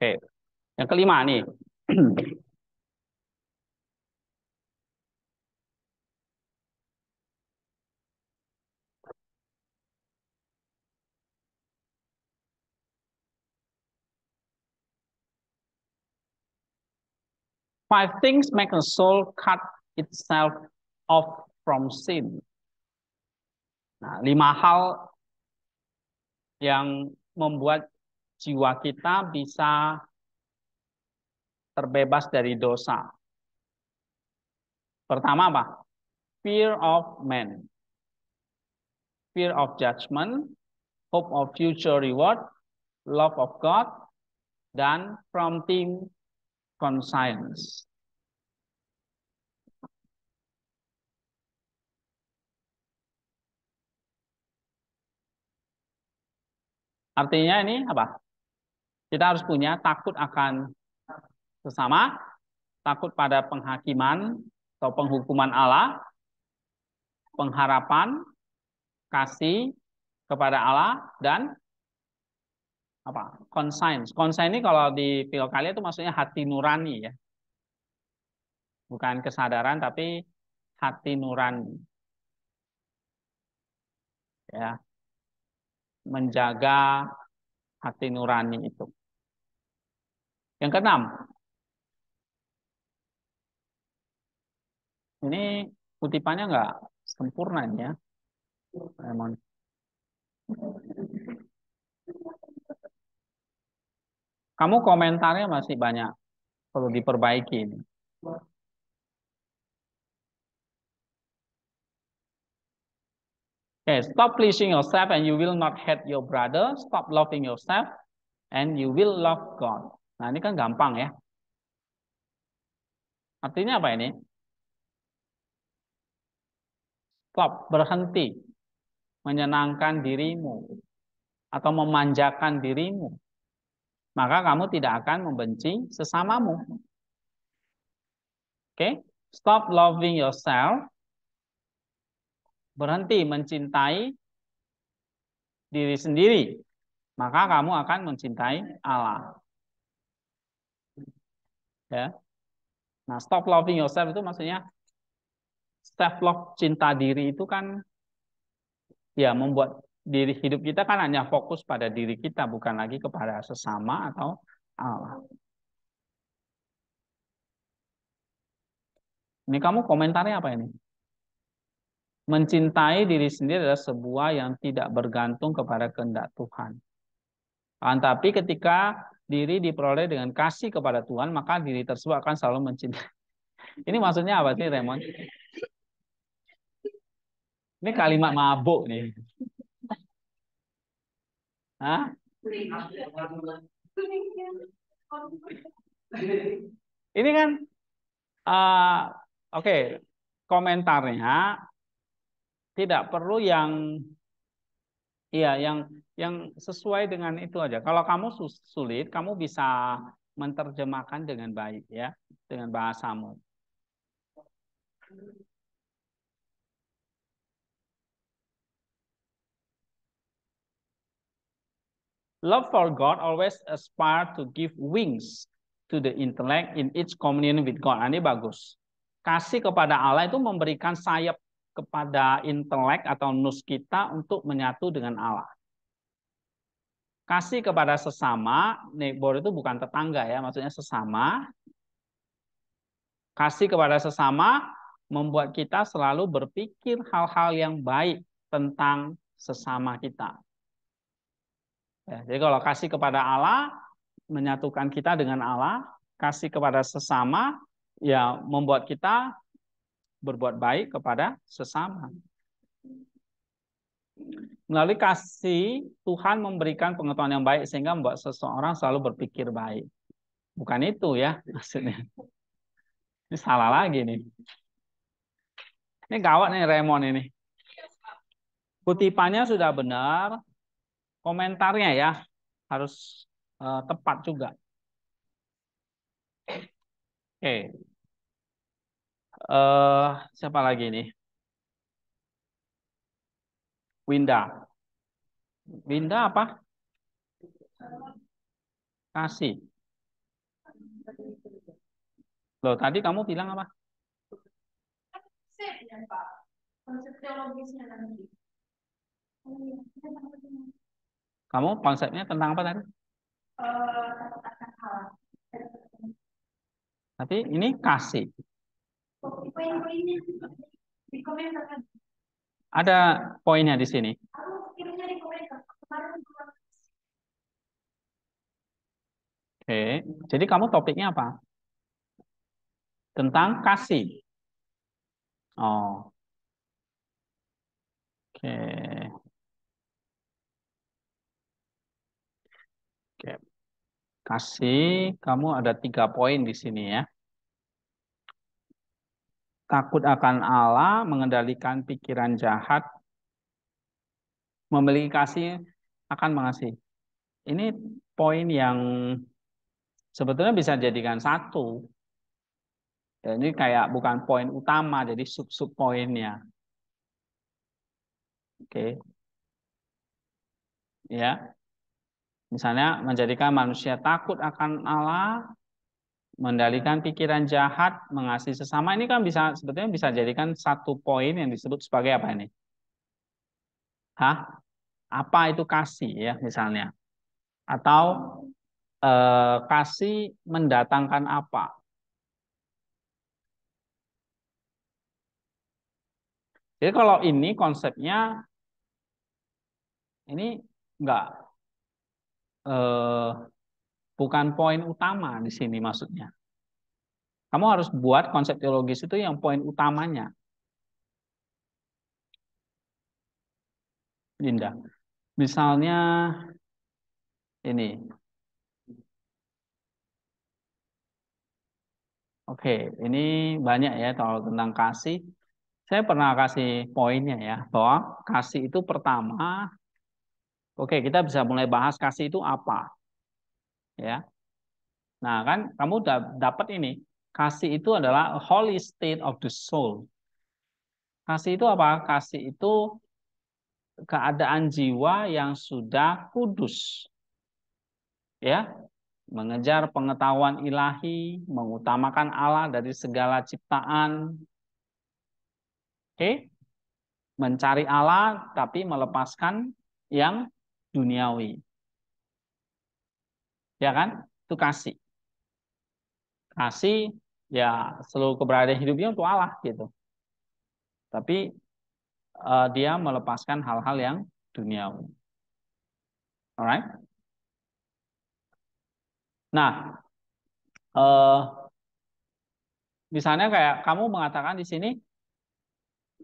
Oke. Yang kelima nih. Five things make a soul cut itself off from sin. Nah, lima hal yang membuat jiwa kita bisa terbebas dari dosa. Pertama apa? Fear of man. Fear of judgment, hope of future reward, love of God, dan prompting conscience. Artinya ini apa? Kita harus punya takut akan sesama, takut pada penghakiman atau penghukuman Allah, pengharapan, kasih kepada Allah, dan apa conscience. Conscience ini kalau di pilkali itu maksudnya hati nurani ya. Bukan kesadaran tapi hati nurani. Ya. Menjaga hati nurani itu. Yang keenam, ini kutipannya nggak sempurna ya. Memang. Kamu komentarnya masih banyak perlu diperbaiki ini. Okay, stop pleasing yourself and you will not hate your brother. Stop loving yourself and you will love God. Nah, ini kan gampang ya. Artinya apa ini? Stop, berhenti. Menyenangkan dirimu. Atau memanjakan dirimu. Maka kamu tidak akan membenci sesamamu. Oke? Okay? Stop loving yourself. Berhenti mencintai diri sendiri. Maka kamu akan mencintai Allah. Ya. Nah, stop loving yourself itu maksudnya self love cinta diri itu kan ya membuat diri hidup kita kan hanya fokus pada diri kita bukan lagi kepada sesama atau Allah. Ini kamu komentarnya apa ini? Mencintai diri sendiri adalah sebuah yang tidak bergantung kepada kehendak Tuhan. Kan, tapi ketika diri diperoleh dengan kasih kepada Tuhan, maka diri tersebut akan selalu mencintai. Ini maksudnya apa sih, Raymond? Ini kalimat mabuk nih. Hah? Ini kan, uh, oke, okay, komentarnya tidak perlu yang, iya yang yang sesuai dengan itu aja. Kalau kamu sulit, kamu bisa menerjemahkan dengan baik ya, dengan bahasamu. Love for God always aspire to give wings to the intellect in its communion with God. Nah, ini bagus. Kasih kepada Allah itu memberikan sayap kepada intelek atau nus kita untuk menyatu dengan Allah kasih kepada sesama, neighbor itu bukan tetangga ya, maksudnya sesama. Kasih kepada sesama membuat kita selalu berpikir hal-hal yang baik tentang sesama kita. Ya, jadi kalau kasih kepada Allah menyatukan kita dengan Allah, kasih kepada sesama ya membuat kita berbuat baik kepada sesama. Melalui kasih, Tuhan memberikan pengetahuan yang baik sehingga membuat seseorang selalu berpikir baik. Bukan itu ya maksudnya. Ini salah lagi nih. Ini gawat nih Raymond ini. Kutipannya sudah benar, komentarnya ya harus uh, tepat juga. Oke. Okay. Uh, eh, siapa lagi nih? Winda. Winda apa? Kasih. Loh, tadi kamu bilang apa? Kamu konsepnya tentang apa tadi? Tapi ini kasih. Ada poinnya di sini. Oke, jadi kamu topiknya apa? Tentang kasih. Oh. Oke. Oke. Kasih, kamu ada tiga poin di sini ya takut akan Allah, mengendalikan pikiran jahat, memiliki kasih akan mengasihi. Ini poin yang sebetulnya bisa jadikan satu. ini kayak bukan poin utama, jadi sub-sub poinnya. Oke. Ya. Misalnya menjadikan manusia takut akan Allah, mendalikan ya. pikiran jahat, mengasihi sesama ini kan bisa sebetulnya bisa jadikan satu poin yang disebut sebagai apa ini? Hah? Apa itu kasih ya misalnya? Atau eh, kasih mendatangkan apa? Jadi kalau ini konsepnya ini enggak eh, bukan poin utama di sini maksudnya. Kamu harus buat konsep teologis itu yang poin utamanya. Linda, Misalnya ini. Oke, ini banyak ya kalau tentang kasih. Saya pernah kasih poinnya ya, bahwa kasih itu pertama. Oke, kita bisa mulai bahas kasih itu apa ya. Nah, kan kamu dapat ini. Kasih itu adalah holy state of the soul. Kasih itu apa? Kasih itu keadaan jiwa yang sudah kudus. Ya, mengejar pengetahuan ilahi, mengutamakan Allah dari segala ciptaan. Oke? Mencari Allah tapi melepaskan yang duniawi ya kan? Itu kasih. Kasih ya seluruh keberadaan hidupnya untuk Allah gitu. Tapi uh, dia melepaskan hal-hal yang duniawi. Alright? Nah, uh, misalnya kayak kamu mengatakan di sini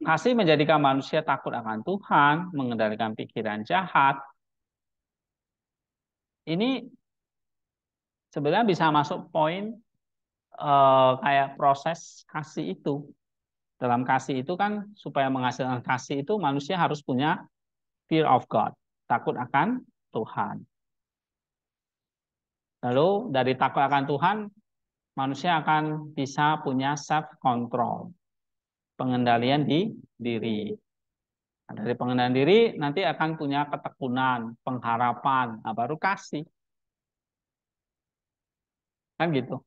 kasih menjadikan manusia takut akan Tuhan, mengendalikan pikiran jahat. Ini sebenarnya bisa masuk poin uh, kayak proses kasih itu. Dalam kasih itu kan supaya menghasilkan kasih itu manusia harus punya fear of God, takut akan Tuhan. Lalu dari takut akan Tuhan, manusia akan bisa punya self control, pengendalian di diri. Nah, dari pengendalian diri nanti akan punya ketekunan, pengharapan, nah, baru kasih. Kan gitu.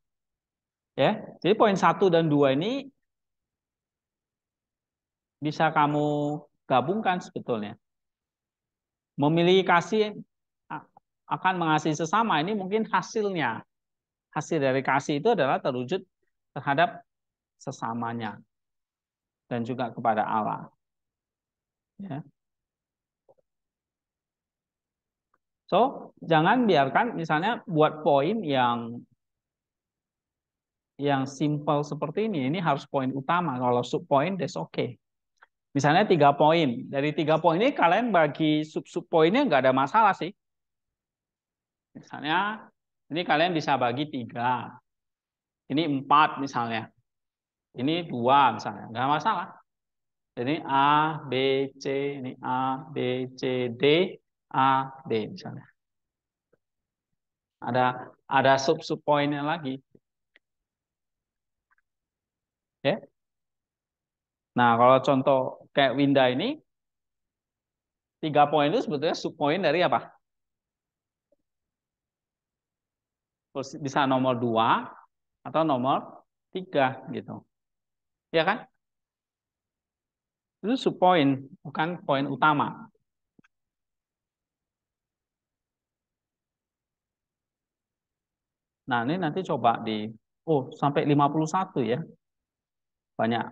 Ya, jadi poin satu dan dua ini bisa kamu gabungkan sebetulnya. memiliki kasih akan mengasihi sesama ini mungkin hasilnya. Hasil dari kasih itu adalah terwujud terhadap sesamanya dan juga kepada Allah. Ya. So, jangan biarkan misalnya buat poin yang yang simple seperti ini, ini harus poin utama. Kalau sub poin, that's okay. Misalnya tiga poin. Dari tiga poin ini kalian bagi sub-sub poinnya nggak ada masalah sih. Misalnya ini kalian bisa bagi tiga. Ini empat misalnya. Ini dua misalnya. Nggak masalah. Jadi A, B, C, ini A, B, C, D, A, D misalnya. Ada ada sub-sub poinnya lagi. Ya. Nah, kalau contoh kayak Winda ini, tiga poin itu sebetulnya sub subpoin dari apa? Bisa nomor dua atau nomor tiga gitu. Ya kan? Itu subpoin, bukan poin utama. Nah, ini nanti coba di oh sampai 51 ya. Banyak.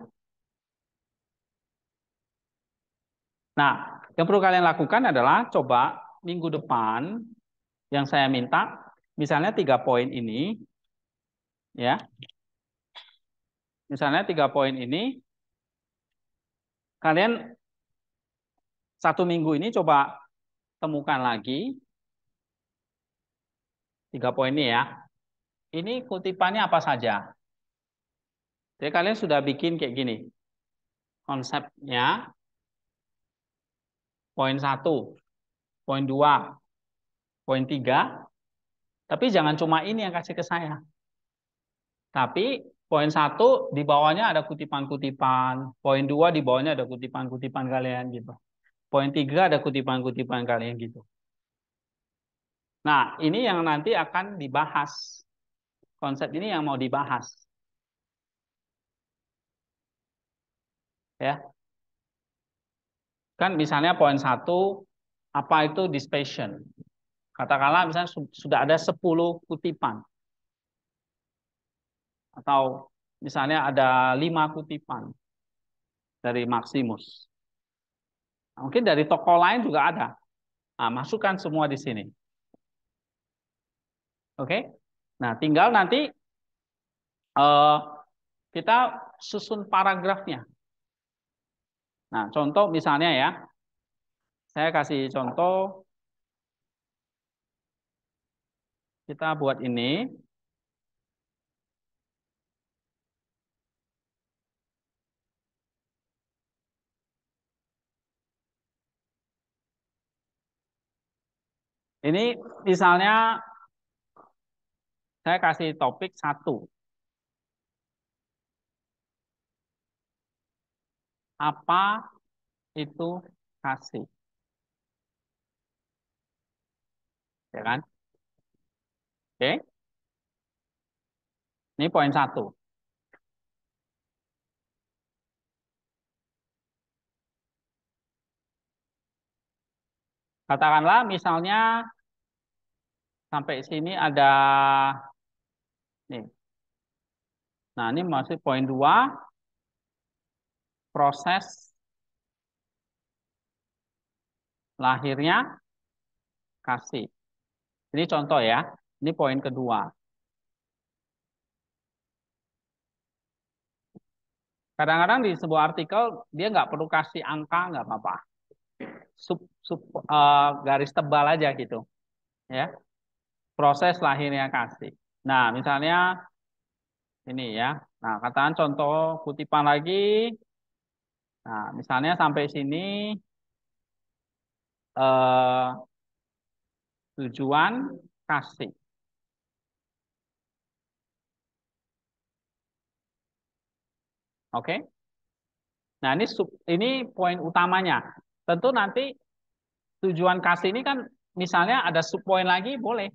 Nah, yang perlu kalian lakukan adalah coba minggu depan yang saya minta, misalnya tiga poin ini, ya, misalnya tiga poin ini, kalian satu minggu ini coba temukan lagi tiga poin ini ya. Ini kutipannya apa saja? Jadi kalian sudah bikin kayak gini. Konsepnya poin satu, poin dua, poin tiga. Tapi jangan cuma ini yang kasih ke saya. Tapi poin satu di bawahnya ada kutipan-kutipan, poin dua di bawahnya ada kutipan-kutipan kalian gitu. Poin tiga ada kutipan-kutipan kalian gitu. Nah, ini yang nanti akan dibahas. Konsep ini yang mau dibahas. ya kan misalnya poin satu apa itu dispersion katakanlah misalnya sudah ada 10 kutipan atau misalnya ada lima kutipan dari Maximus. Nah, mungkin dari toko lain juga ada. Nah, masukkan semua di sini. Oke? Nah, tinggal nanti uh, kita susun paragrafnya. Nah, contoh misalnya ya, saya kasih contoh, kita buat ini. Ini misalnya saya kasih topik satu. apa itu kasih. Ya kan? Oke. Ini poin satu. Katakanlah misalnya sampai sini ada nih. Nah, ini masih poin dua proses lahirnya kasih. Ini contoh ya, ini poin kedua. Kadang-kadang di sebuah artikel dia nggak perlu kasih angka nggak apa-apa, sub, sub uh, garis tebal aja gitu, ya. Proses lahirnya kasih. Nah misalnya ini ya, nah katakan contoh kutipan lagi Nah, misalnya sampai sini eh, tujuan kasih. Oke. Nah, ini sub, ini poin utamanya. Tentu nanti tujuan kasih ini kan misalnya ada sub poin lagi boleh.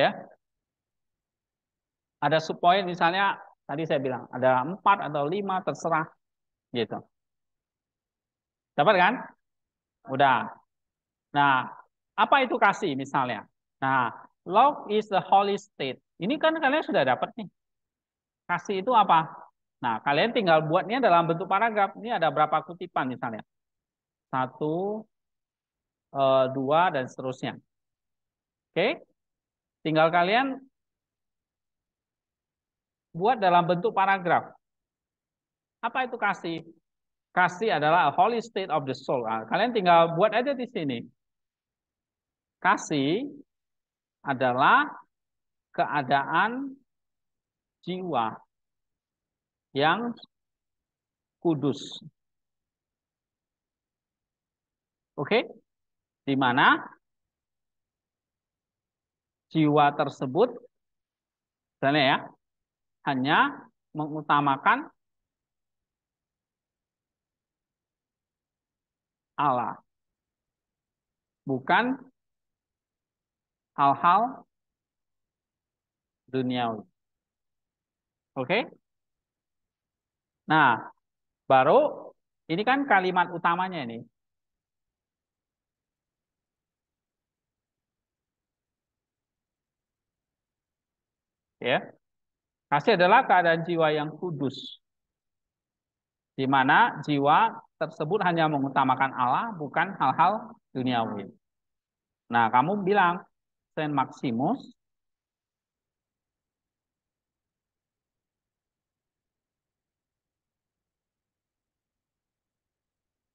Ya ada point misalnya tadi saya bilang ada empat atau lima terserah gitu. Dapat kan? Udah. Nah, apa itu kasih misalnya? Nah, love is the holy state. Ini kan kalian sudah dapat nih. Kasih itu apa? Nah, kalian tinggal buatnya dalam bentuk paragraf. Ini ada berapa kutipan misalnya? Satu, eh, dua, dan seterusnya. Oke? Tinggal kalian buat dalam bentuk paragraf. Apa itu kasih? Kasih adalah a holy state of the soul. Nah, kalian tinggal buat aja di sini. Kasih adalah keadaan jiwa yang kudus. Oke? Okay? Di mana jiwa tersebut misalnya ya, hanya mengutamakan Allah. Bukan hal-hal duniawi. Oke? Nah, baru ini kan kalimat utamanya ini. Ya. Yeah. Kasih adalah keadaan jiwa yang kudus. Di mana jiwa tersebut hanya mengutamakan Allah, bukan hal-hal duniawi. Nah, kamu bilang, Saint Maximus,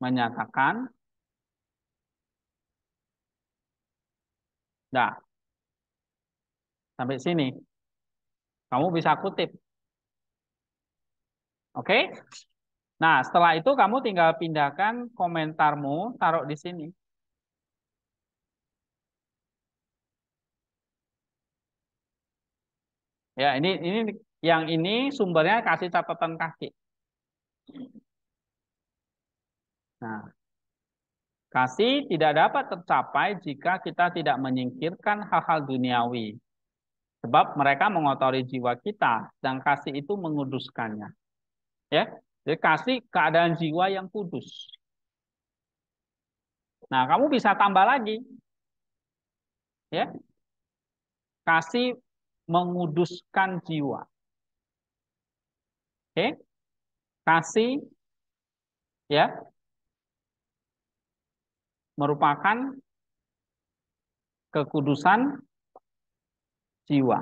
menyatakan, nah, sampai sini. Kamu bisa kutip. Oke? Okay? Nah, setelah itu kamu tinggal pindahkan komentarmu, taruh di sini. Ya, ini ini yang ini sumbernya kasih catatan kaki. Nah, kasih tidak dapat tercapai jika kita tidak menyingkirkan hal-hal duniawi Sebab mereka mengotori jiwa kita dan kasih itu menguduskannya. Ya, jadi kasih keadaan jiwa yang kudus. Nah, kamu bisa tambah lagi. Ya. Kasih menguduskan jiwa. Oke. Kasih ya merupakan kekudusan jiwa.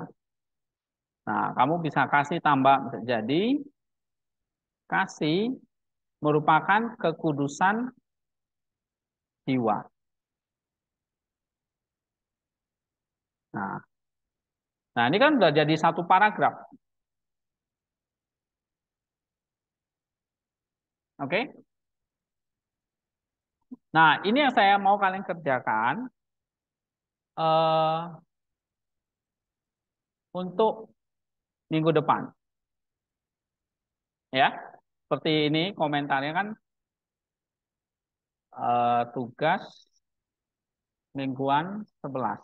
Nah, kamu bisa kasih tambah. Jadi, kasih merupakan kekudusan jiwa. Nah, nah ini kan sudah jadi satu paragraf. Oke? Okay? Nah, ini yang saya mau kalian kerjakan. Uh, untuk minggu depan. Ya, seperti ini komentarnya kan uh, tugas mingguan 11.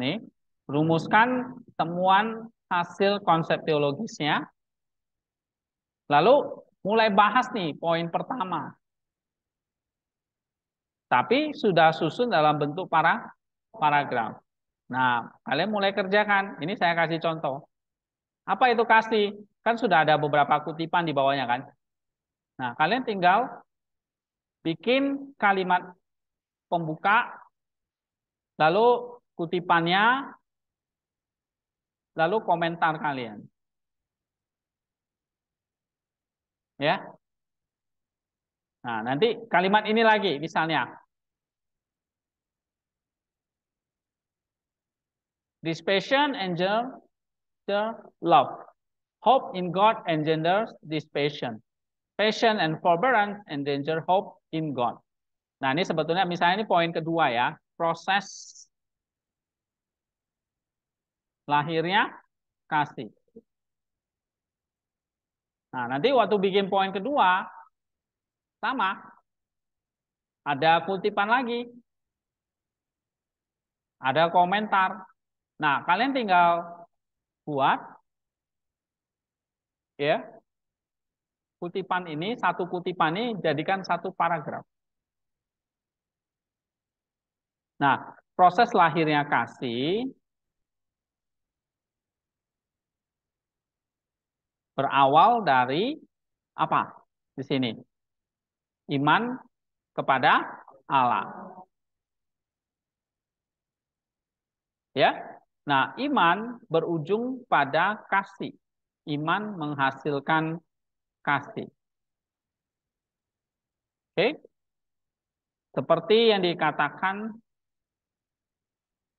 Nih, rumuskan temuan hasil konsep teologisnya. Lalu mulai bahas nih poin pertama tapi sudah susun dalam bentuk para paragraf. Nah, kalian mulai kerjakan. Ini saya kasih contoh. Apa itu kasih? Kan sudah ada beberapa kutipan di bawahnya kan? Nah, kalian tinggal bikin kalimat pembuka, lalu kutipannya, lalu komentar kalian. Ya, Nah, nanti kalimat ini lagi misalnya. This patient engender the love. Hope in God engenders this patient, Passion and forbearance engender hope in God. Nah, ini sebetulnya misalnya ini poin kedua ya. Proses lahirnya kasih. Nah, nanti waktu bikin poin kedua, sama. Ada kutipan lagi. Ada komentar. Nah, kalian tinggal buat ya kutipan ini, satu kutipan ini jadikan satu paragraf. Nah, proses lahirnya kasih berawal dari apa di sini? iman kepada Allah. Ya. Nah, iman berujung pada kasih. Iman menghasilkan kasih. Oke. Seperti yang dikatakan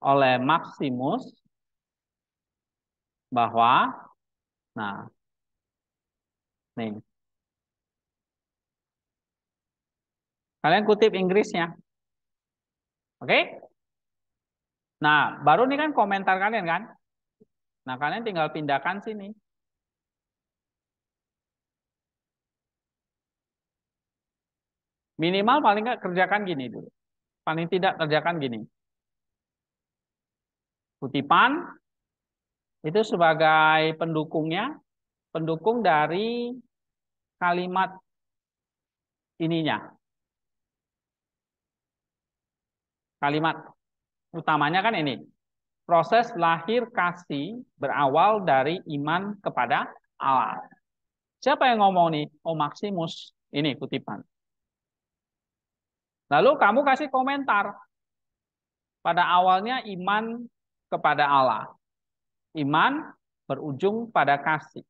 oleh Maximus bahwa nah nih Kalian kutip Inggrisnya. Oke? Okay? Nah, baru ini kan komentar kalian kan? Nah, kalian tinggal pindahkan sini. Minimal paling nggak kerjakan gini dulu. Paling tidak kerjakan gini. Kutipan itu sebagai pendukungnya, pendukung dari kalimat ininya, kalimat utamanya kan ini. Proses lahir kasih berawal dari iman kepada Allah. Siapa yang ngomong nih? Oh Maximus. Ini kutipan. Lalu kamu kasih komentar. Pada awalnya iman kepada Allah. Iman berujung pada kasih.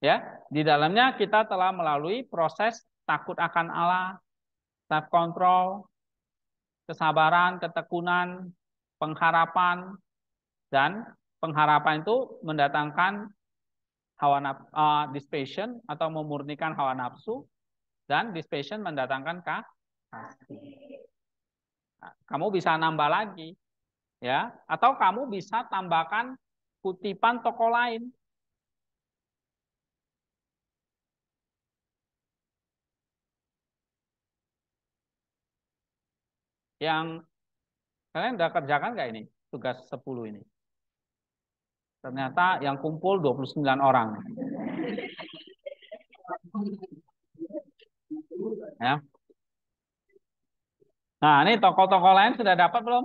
Ya, di dalamnya kita telah melalui proses takut akan Allah, self control, kesabaran, ketekunan, pengharapan, dan pengharapan itu mendatangkan hawa nafsu, uh, dispassion atau memurnikan hawa nafsu dan dispassion mendatangkan kah kamu bisa nambah lagi ya atau kamu bisa tambahkan kutipan toko lain yang kalian udah kerjakan nggak ini tugas 10 ini? Ternyata yang kumpul 29 orang. Ya. Nah, ini tokoh-tokoh lain sudah dapat belum?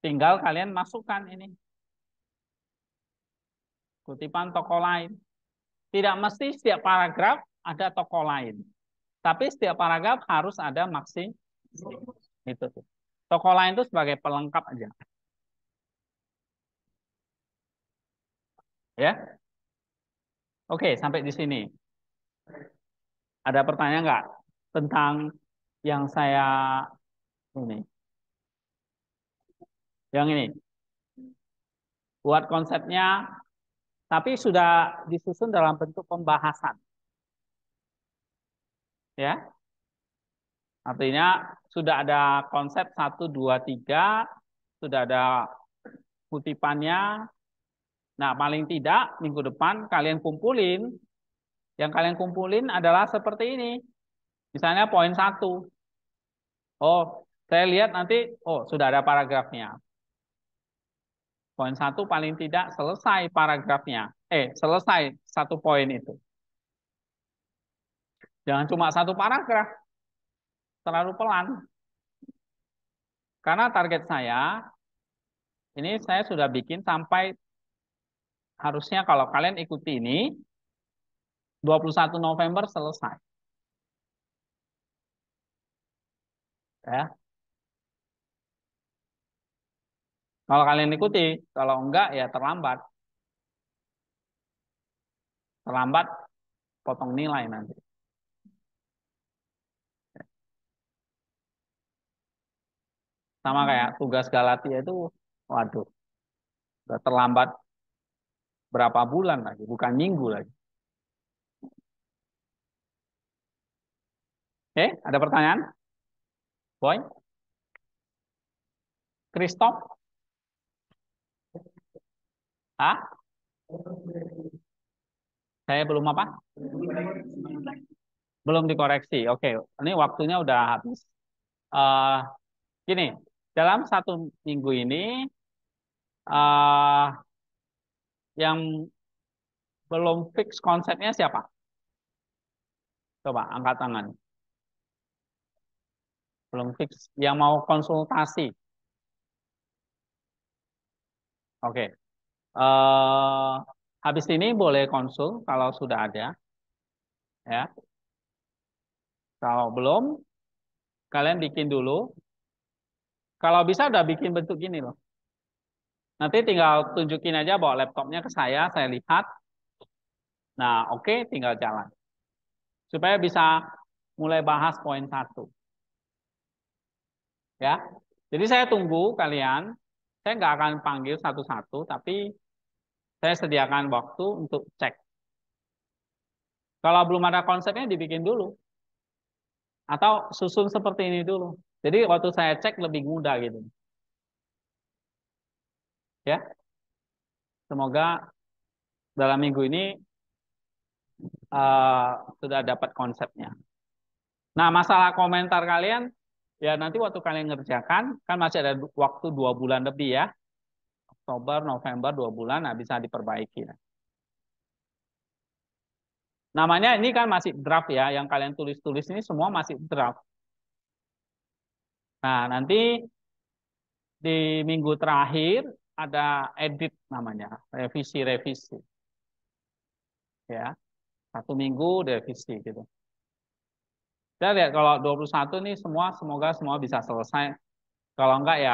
Tinggal kalian masukkan ini. Kutipan tokoh lain. Tidak mesti setiap paragraf ada tokoh lain. Tapi setiap paragraf harus ada maksi. Itu tuh. Tokoh lain itu sebagai pelengkap aja. Ya. Oke, sampai di sini. Ada pertanyaan nggak tentang yang saya ini? Yang ini. Buat konsepnya tapi sudah disusun dalam bentuk pembahasan ya artinya sudah ada konsep satu dua tiga sudah ada kutipannya nah paling tidak minggu depan kalian kumpulin yang kalian kumpulin adalah seperti ini misalnya poin satu oh saya lihat nanti oh sudah ada paragrafnya poin satu paling tidak selesai paragrafnya eh selesai satu poin itu Jangan cuma satu paragraf. Terlalu pelan. Karena target saya, ini saya sudah bikin sampai harusnya kalau kalian ikuti ini, 21 November selesai. Ya. Kalau kalian ikuti, kalau enggak ya terlambat. Terlambat potong nilai nanti. sama hmm. kayak tugas Galatia itu waduh udah terlambat berapa bulan lagi bukan minggu lagi eh ada pertanyaan boy Kristof ah saya belum apa belum dikoreksi oke ini waktunya udah habis uh, gini dalam satu minggu ini uh, yang belum fix konsepnya siapa? Coba angkat tangan. Belum fix. Yang mau konsultasi. Oke. Okay. Uh, habis ini boleh konsul kalau sudah ada. Ya. Kalau belum, kalian bikin dulu kalau bisa udah bikin bentuk gini loh. Nanti tinggal tunjukin aja bawa laptopnya ke saya, saya lihat. Nah, oke, okay, tinggal jalan. Supaya bisa mulai bahas poin satu. Ya, jadi saya tunggu kalian. Saya nggak akan panggil satu-satu, tapi saya sediakan waktu untuk cek. Kalau belum ada konsepnya, dibikin dulu. Atau susun seperti ini dulu. Jadi waktu saya cek lebih mudah gitu. Ya. Semoga dalam minggu ini uh, sudah dapat konsepnya. Nah, masalah komentar kalian ya nanti waktu kalian ngerjakan kan masih ada waktu dua bulan lebih ya. Oktober, November, dua bulan, nah bisa diperbaiki. Namanya ini kan masih draft ya, yang kalian tulis-tulis ini semua masih draft. Nah, nanti di minggu terakhir ada edit namanya, revisi-revisi. Ya. Satu minggu revisi gitu. Kita lihat kalau 21 ini semua semoga semua bisa selesai. Kalau enggak ya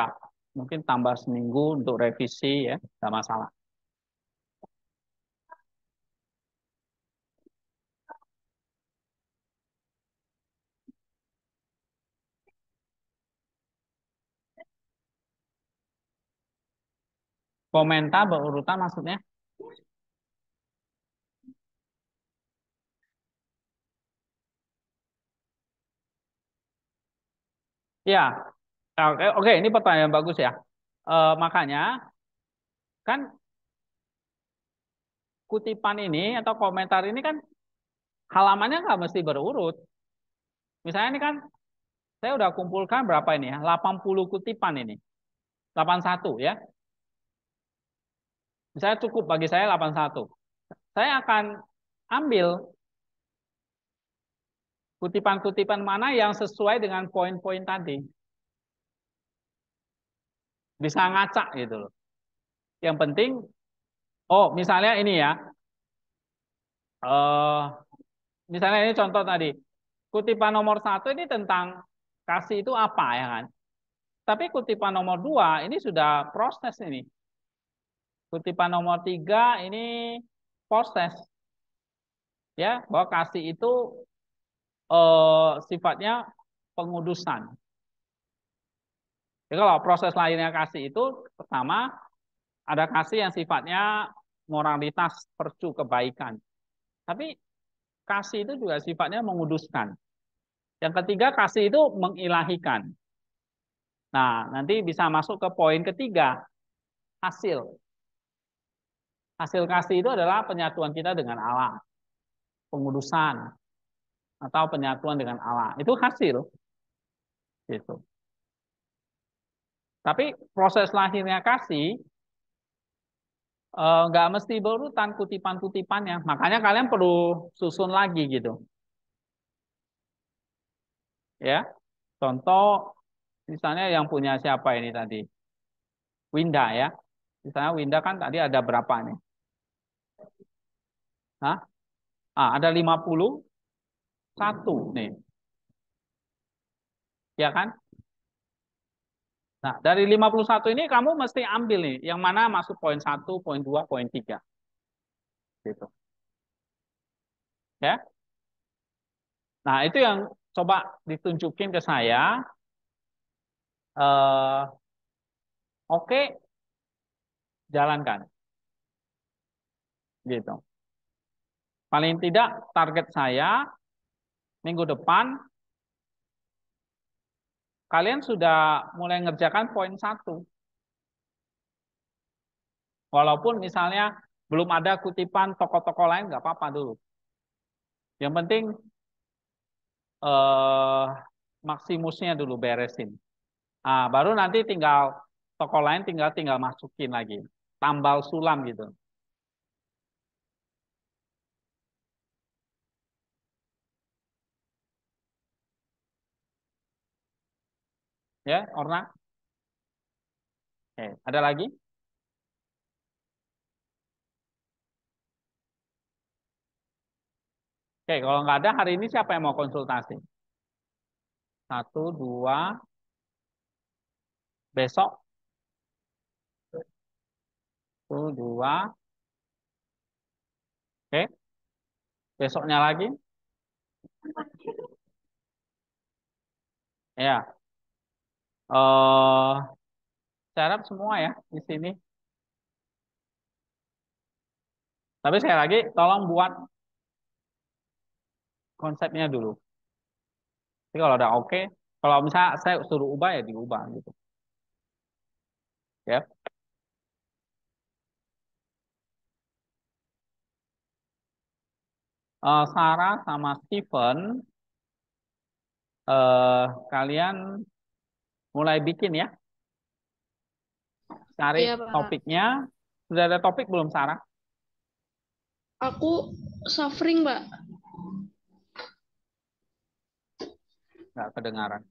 mungkin tambah seminggu untuk revisi ya, enggak masalah. Komentar berurutan maksudnya? Ya, oke, oke, ini pertanyaan bagus ya. E, makanya kan kutipan ini atau komentar ini kan halamannya nggak mesti berurut. Misalnya ini kan saya udah kumpulkan berapa ini ya? 80 kutipan ini. 81 ya. Misalnya cukup bagi saya 81. Saya akan ambil kutipan-kutipan mana yang sesuai dengan poin-poin tadi. Bisa ngacak gitu loh. Yang penting, oh misalnya ini ya, uh, misalnya ini contoh tadi, kutipan nomor satu ini tentang kasih itu apa ya kan? Tapi kutipan nomor dua ini sudah proses ini. Kutipan nomor tiga ini proses. Ya, bahwa kasih itu eh, sifatnya pengudusan. Jadi kalau proses lainnya kasih itu pertama ada kasih yang sifatnya moralitas percu kebaikan. Tapi kasih itu juga sifatnya menguduskan. Yang ketiga kasih itu mengilahikan. Nah, nanti bisa masuk ke poin ketiga, hasil. Hasil kasih itu adalah penyatuan kita dengan Allah. Pengudusan atau penyatuan dengan Allah. Itu hasil. Gitu. Tapi proses lahirnya kasih eh, nggak e, mesti berurutan kutipan-kutipannya. Makanya kalian perlu susun lagi gitu. Ya. Contoh misalnya yang punya siapa ini tadi? Winda ya. Misalnya Winda kan tadi ada berapa nih? Hah? Ah, ada 51 nih. Ya kan? Nah, dari 51 ini kamu mesti ambil nih yang mana masuk poin 1, poin 2, poin 3. Gitu. Ya. Nah, itu yang coba ditunjukin ke saya. Eh, oke, jalankan. Gitu. Paling tidak target saya minggu depan kalian sudah mulai ngerjakan poin satu. Walaupun misalnya belum ada kutipan toko-toko lain, nggak apa-apa dulu. Yang penting eh, maksimusnya dulu beresin. Nah, baru nanti tinggal toko lain tinggal tinggal masukin lagi, tambal sulam gitu. Ya, Orna. Oke, ada lagi? Oke, kalau nggak ada hari ini siapa yang mau konsultasi? Satu, dua, besok. Satu, dua. Oke, besoknya lagi. Ya, eh saya harap semua ya di sini. Tapi sekali lagi, tolong buat konsepnya dulu. Jadi kalau udah oke, okay, kalau misalnya saya suruh ubah ya diubah gitu. Ya. Yeah. Sarah sama Steven, uh, kalian mulai bikin ya. Cari iya, topiknya. Sudah ada topik belum, Sarah? Aku suffering, Mbak. Nggak kedengaran.